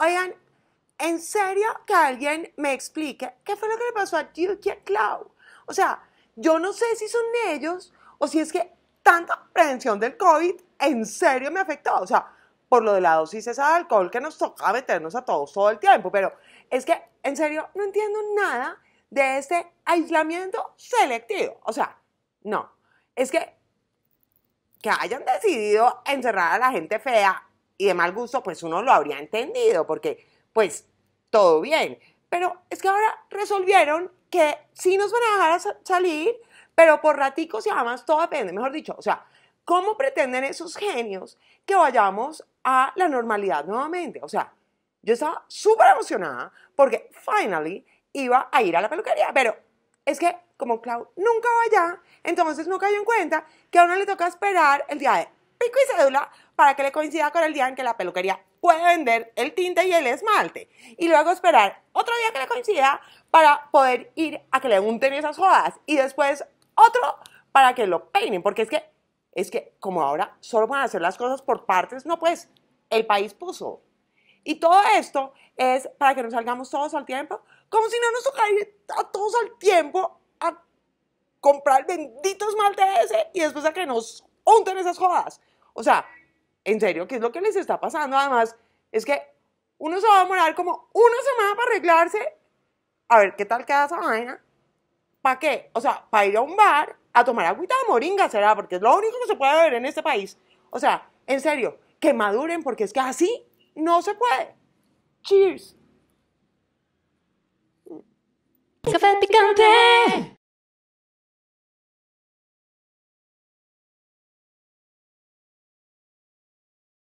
Oigan, en serio que alguien me explique qué fue lo que le pasó a y a Clau. O sea, yo no sé si son ellos o si es que tanta prevención del COVID en serio me afectó. O sea, por lo de la dosis esa de alcohol que nos toca meternos a todos todo el tiempo. Pero es que, en serio, no entiendo nada de este aislamiento selectivo. O sea, no. Es que que hayan decidido encerrar a la gente fea y de mal gusto, pues uno lo habría entendido, porque pues todo bien. Pero es que ahora resolvieron que sí nos van a dejar salir, pero por raticos y además todo depende, mejor dicho. O sea, ¿cómo pretenden esos genios que vayamos a la normalidad nuevamente? O sea, yo estaba súper emocionada porque finally iba a ir a la peluquería, pero es que como Clau nunca va allá, entonces no cayó en cuenta que a uno le toca esperar el día de pico y cédula para que le coincida con el día en que la peluquería puede vender el tinte y el esmalte. Y luego esperar otro día que le coincida para poder ir a que le unten esas jodas. Y después otro para que lo peinen. Porque es que, es que como ahora solo van a hacer las cosas por partes, no pues, el país puso. Y todo esto es para que nos salgamos todos al tiempo, como si no nos tocara ir a todos al tiempo a comprar el bendito esmalte ese y después a que nos unten esas jodas. O sea, en serio, ¿qué es lo que les está pasando? Además, es que uno se va a demorar como una semana para arreglarse. A ver, ¿qué tal queda esa vaina? ¿Para qué? O sea, para ir a un bar a tomar agüita de moringa, será, porque es lo único que se puede ver en este país. O sea, en serio, que maduren, porque es que así no se puede. Cheers. Café picante.